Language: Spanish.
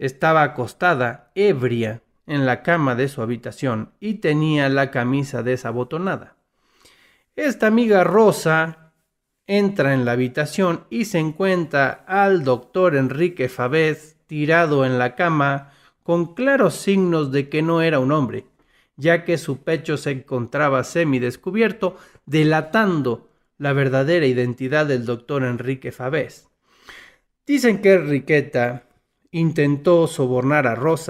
Estaba acostada, ebria, en la cama de su habitación y tenía la camisa desabotonada. Esta amiga Rosa entra en la habitación y se encuentra al doctor Enrique Fabés tirado en la cama con claros signos de que no era un hombre, ya que su pecho se encontraba semidescubierto, delatando la verdadera identidad del doctor Enrique Favés. Dicen que Enriqueta intentó sobornar a Rosa